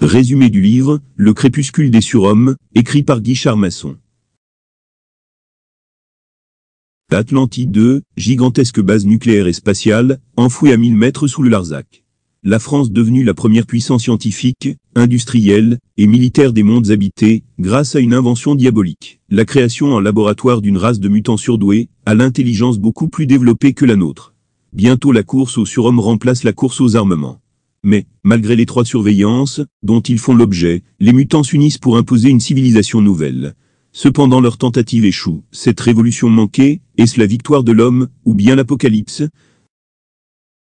Résumé du livre, Le crépuscule des surhommes, écrit par Guy Charmasson. Atlantide 2, gigantesque base nucléaire et spatiale, enfouie à 1000 mètres sous le Larzac. La France devenue la première puissance scientifique, industrielle et militaire des mondes habités, grâce à une invention diabolique. La création en laboratoire d'une race de mutants surdoués, à l'intelligence beaucoup plus développée que la nôtre. Bientôt la course aux surhommes remplace la course aux armements. Mais, malgré l'étroite surveillance, dont ils font l'objet, les mutants s'unissent pour imposer une civilisation nouvelle. Cependant leur tentative échoue, cette révolution manquée, est-ce la victoire de l'homme, ou bien l'apocalypse